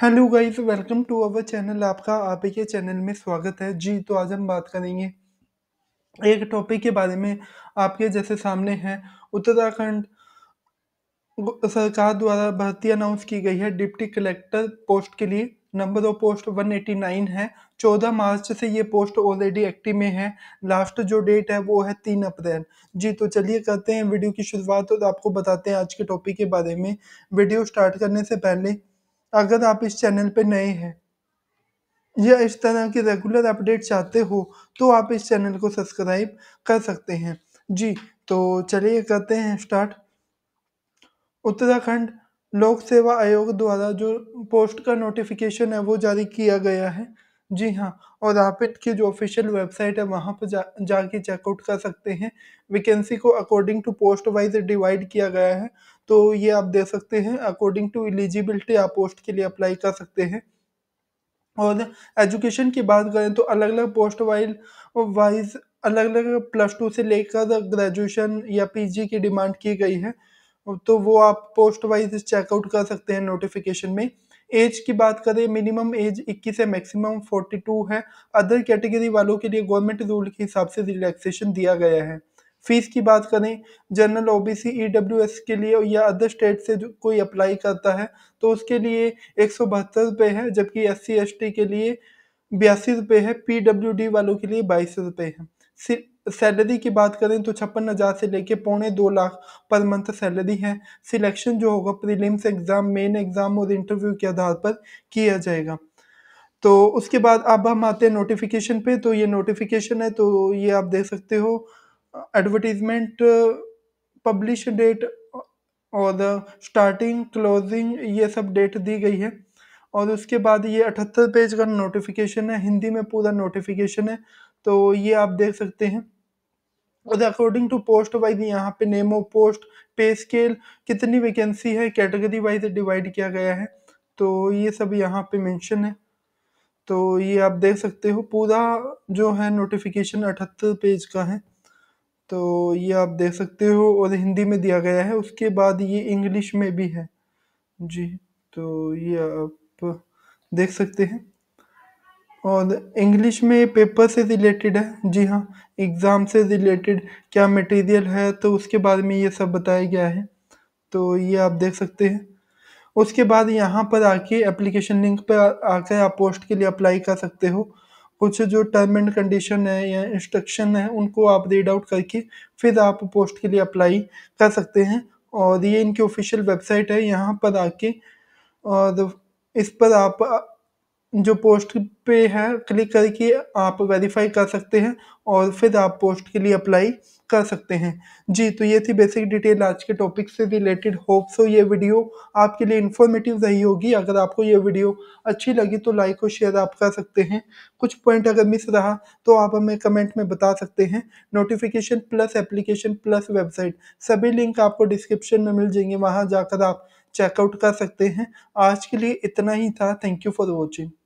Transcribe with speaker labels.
Speaker 1: hello guys welcome to our channel आपका आप के चैनल में स्वागत है जी तो आज हम बात करेंगे एक टॉपिक के बारे में आपके जैसे सामने है उत्तराखंड सरकार द्वारा भर्ती अनाउंस की गई है डिप्टी कलेक्टर पोस्ट के लिए नंबर ऑफ पोस्ट 189 है 14 मार्च से ये पोस्ट ऑलरेडी एक्टिव में है लास्ट जो डेट है वो है तीन अप्रैल जी तो चलिए करते हैं वीडियो की शुरुआत और आपको बताते हैं आज के टॉपिक के बारे में वीडियो स्टार्ट करने से पहले अगर आप इस चैनल पर नए हैं या इस तरह की रेगुलर अपडेट चाहते हो तो आप इस चैनल को सब्सक्राइब कर सकते हैं जी तो चलिए करते हैं स्टार्ट उत्तराखंड लोक सेवा आयोग द्वारा जो पोस्ट का नोटिफिकेशन है वो जारी किया गया है जी हाँ और रैपिड की जो ऑफिशियल वेबसाइट है वहाँ पर जा जाके चेकआउट कर सकते हैं वैकेंसी को according to post wise divide किया गया है तो ये आप दे सकते हैं अकॉर्डिंग टू एलिजिबिलिटी आप पोस्ट के लिए अप्लाई कर सकते हैं और एजुकेशन की बात करें तो अलग अलग पोस्ट वाइज वाइज अलग अलग प्लस टू से लेकर ग्रेजुएशन या पीजी की डिमांड की गई है तो वो आप पोस्ट वाइज चेकआउट कर सकते हैं नोटिफिकेशन में एज की बात करें मिनिमम एज 21 है मैक्सिमम 42 है अदर कैटेगरी वालों के लिए गवर्नमेंट रूल के हिसाब से रिलैक्सेशन दिया गया है फीस की बात करें जनरल ओबीसी ईडब्ल्यूएस के लिए या अदर स्टेट से जो कोई अप्लाई करता है तो उसके लिए एक सौ बहत्तर रुपये है जबकि एस सी के लिए बयासी रुपये है पीडब्ल्यूडी वालों के लिए बाईस रुपये है सैलरी की बात करें तो छप्पन हज़ार से लेके पौने दो लाख पर मंथ सैलरी है सिलेक्शन जो होगा प्रीलिम्स एग्ज़ाम मेन एग्ज़ाम और इंटरव्यू के आधार पर किया जाएगा तो उसके बाद अब हम आते हैं नोटिफिकेशन पे तो ये नोटिफिकेशन है तो ये आप देख सकते हो एडवर्टीजमेंट पब्लिश डेट और स्टार्टिंग क्लोजिंग ये सब डेट दी गई है और उसके बाद ये अठहत्तर पेज का नोटिफिकेशन है हिंदी में पूरा नोटिफिकेशन है तो ये आप देख सकते हैं और अकॉर्डिंग टू पोस्ट वाइज यहाँ पे name of post pay scale कितनी वैकेंसी है कैटेगरी वाइज डिवाइड किया गया है तो ये सब यहाँ पे मेंशन है तो ये आप देख सकते हो पूरा जो है नोटिफिकेशन अठहत्तर पेज का है तो ये आप देख सकते हो और हिंदी में दिया गया है उसके बाद ये इंग्लिश में भी है जी तो ये आप देख सकते हैं और इंग्लिश में पेपर से रिलेटेड है जी हाँ एग्ज़ाम से रिलेटेड क्या मटेरियल है तो उसके बारे में ये सब बताया गया है तो ये आप देख सकते हैं उसके बाद यहाँ पर आके एप्लीकेशन लिंक पर आकर आप पोस्ट के लिए अप्लाई कर सकते हो कुछ जो टर्म एंड कंडीशन है या इंस्ट्रक्शन है उनको आप रीड आउट करके फिर आप पोस्ट के लिए अप्लाई कर सकते हैं और ये इनकी ऑफिशियल वेबसाइट है यहाँ पर आके और इस पर आप जो पोस्ट पे है क्लिक करके आप वेरीफाई कर सकते हैं और फिर आप पोस्ट के लिए अप्लाई कर सकते हैं जी तो ये थी बेसिक डिटेल आज के टॉपिक से रिलेटेड होप सो ये वीडियो आपके लिए इन्फॉर्मेटिव रही होगी अगर आपको ये वीडियो अच्छी लगी तो लाइक और शेयर आप कर सकते हैं कुछ पॉइंट अगर मिस रहा तो आप हमें कमेंट में बता सकते हैं notification plus application plus website सभी लिंक आपको डिस्क्रिप्शन में मिल जाएंगे वहाँ जाकर आप चेकआउट कर सकते हैं आज के लिए इतना ही था थैंक यू फॉर वॉचिंग